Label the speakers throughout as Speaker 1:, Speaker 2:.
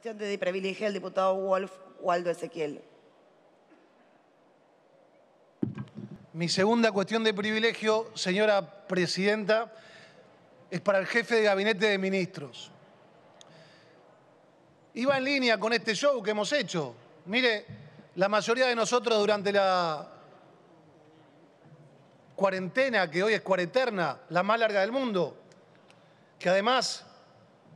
Speaker 1: cuestión de privilegio del diputado Wolf Waldo Ezequiel. Mi segunda cuestión de privilegio, señora presidenta, es para el jefe de gabinete de ministros. Iba en línea con este show que hemos hecho. Mire, la mayoría de nosotros durante la cuarentena, que hoy es cuareterna, la más larga del mundo, que además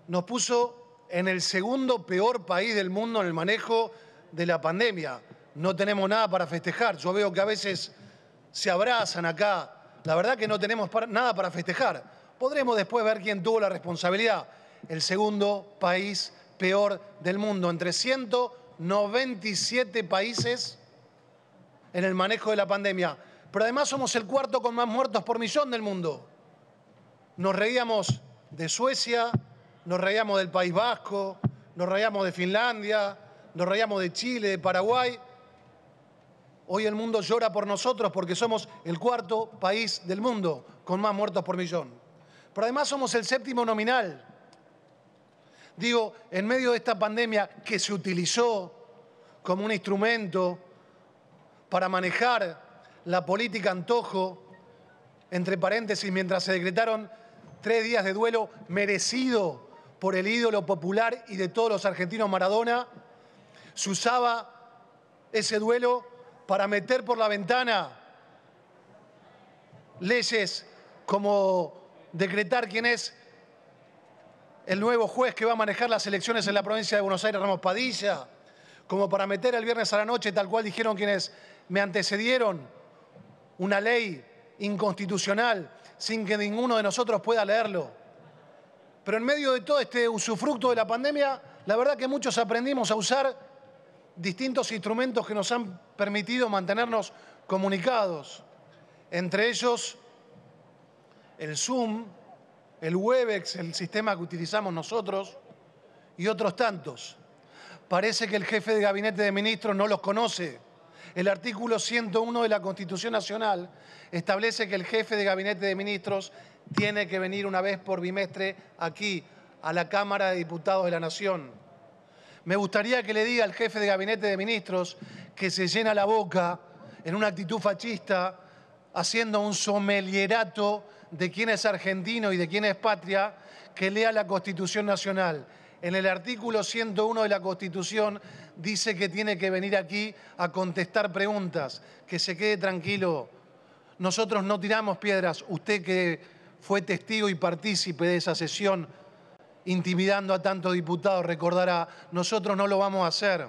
Speaker 1: nos puso en el segundo peor país del mundo en el manejo de la pandemia. No tenemos nada para festejar. Yo veo que a veces se abrazan acá. La verdad que no tenemos nada para festejar. Podremos después ver quién tuvo la responsabilidad. El segundo país peor del mundo, entre 197 países en el manejo de la pandemia. Pero además somos el cuarto con más muertos por millón del mundo. Nos reíamos de Suecia, nos reíamos del País Vasco, nos reíamos de Finlandia, nos reíamos de Chile, de Paraguay. Hoy el mundo llora por nosotros porque somos el cuarto país del mundo con más muertos por millón. Pero además somos el séptimo nominal. Digo, en medio de esta pandemia que se utilizó como un instrumento para manejar la política antojo, entre paréntesis, mientras se decretaron tres días de duelo merecido por el ídolo popular y de todos los argentinos Maradona, se usaba ese duelo para meter por la ventana leyes como decretar quién es el nuevo juez que va a manejar las elecciones en la provincia de Buenos Aires, Ramos Padilla, como para meter el viernes a la noche, tal cual dijeron quienes me antecedieron, una ley inconstitucional sin que ninguno de nosotros pueda leerlo. Pero en medio de todo este usufructo de la pandemia, la verdad que muchos aprendimos a usar distintos instrumentos que nos han permitido mantenernos comunicados. Entre ellos, el Zoom, el Webex, el sistema que utilizamos nosotros, y otros tantos. Parece que el jefe de gabinete de ministros no los conoce el artículo 101 de la Constitución Nacional establece que el jefe de gabinete de ministros tiene que venir una vez por bimestre aquí, a la Cámara de Diputados de la Nación. Me gustaría que le diga al jefe de gabinete de ministros que se llena la boca en una actitud fascista, haciendo un somelierato de quién es argentino y de quién es patria, que lea la Constitución Nacional en el artículo 101 de la Constitución dice que tiene que venir aquí a contestar preguntas. Que se quede tranquilo. Nosotros no tiramos piedras. Usted que fue testigo y partícipe de esa sesión intimidando a tantos diputados, recordará, nosotros no lo vamos a hacer.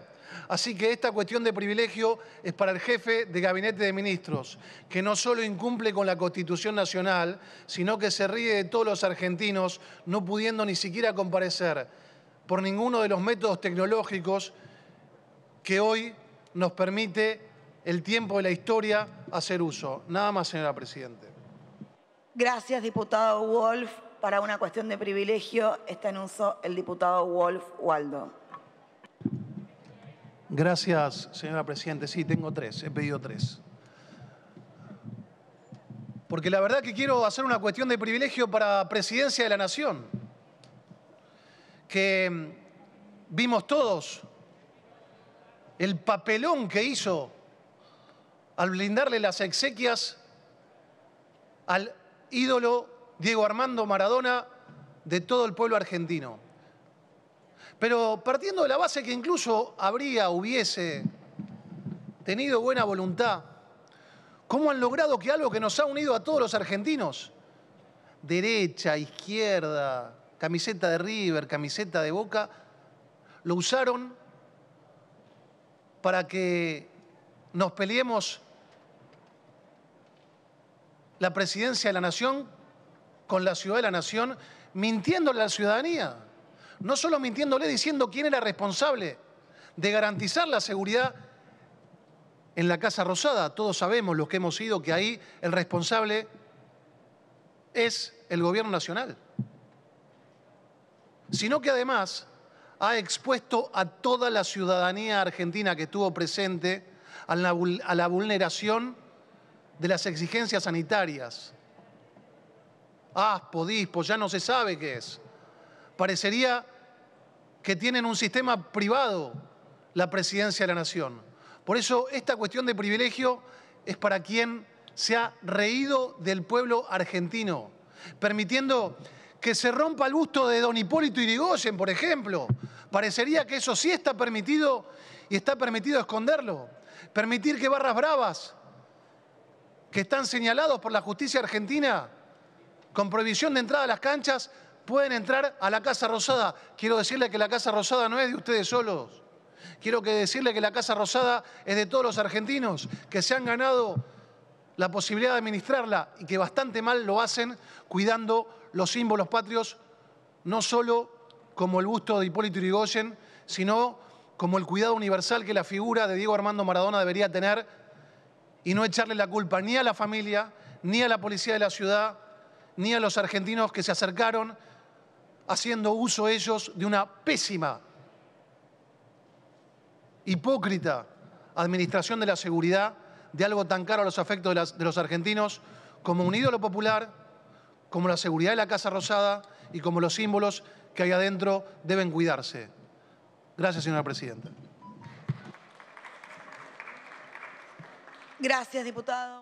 Speaker 1: Así que esta cuestión de privilegio es para el jefe de gabinete de ministros, que no solo incumple con la Constitución Nacional, sino que se ríe de todos los argentinos, no pudiendo ni siquiera comparecer por ninguno de los métodos tecnológicos que hoy nos permite el tiempo de la historia hacer uso. Nada más, señora Presidente. Gracias, diputado Wolf. Para una cuestión de privilegio está en uso el diputado Wolf Waldo. Gracias, señora Presidente. Sí, tengo tres, he pedido tres. Porque la verdad que quiero hacer una cuestión de privilegio para Presidencia de la Nación que mm, vimos todos, el papelón que hizo al blindarle las exequias al ídolo Diego Armando Maradona de todo el pueblo argentino. Pero partiendo de la base que incluso habría, hubiese tenido buena voluntad, ¿cómo han logrado que algo que nos ha unido a todos los argentinos, derecha, izquierda, camiseta de River, camiseta de Boca, lo usaron para que nos peleemos la presidencia de la nación con la ciudad de la nación, mintiéndole a la ciudadanía. No solo mintiéndole, diciendo quién era responsable de garantizar la seguridad en la Casa Rosada. Todos sabemos, los que hemos ido, que ahí el responsable es el gobierno nacional sino que además ha expuesto a toda la ciudadanía argentina que estuvo presente a la, vulneración de las exigencias sanitarias. ASPO, DISPO, ya no se sabe qué es. Parecería que tienen un sistema privado la presidencia de la nación. Por eso esta cuestión de privilegio es para quien se ha reído del pueblo argentino, permitiendo que se rompa el busto de don Hipólito Irigoyen, por ejemplo. Parecería que eso sí está permitido y está permitido esconderlo. Permitir que barras bravas, que están señalados por la justicia argentina con prohibición de entrada a las canchas, pueden entrar a la Casa Rosada. Quiero decirle que la Casa Rosada no es de ustedes solos. Quiero que decirle que la Casa Rosada es de todos los argentinos que se han ganado la posibilidad de administrarla y que bastante mal lo hacen cuidando los símbolos patrios, no solo como el busto de Hipólito Yrigoyen, sino como el cuidado universal que la figura de Diego Armando Maradona debería tener y no echarle la culpa ni a la familia, ni a la policía de la ciudad, ni a los argentinos que se acercaron haciendo uso ellos de una pésima, hipócrita administración de la seguridad de algo tan caro a los afectos de los argentinos como un ídolo popular como la seguridad de la Casa Rosada y como los símbolos que hay adentro deben cuidarse. Gracias, señora presidenta. Gracias, diputado.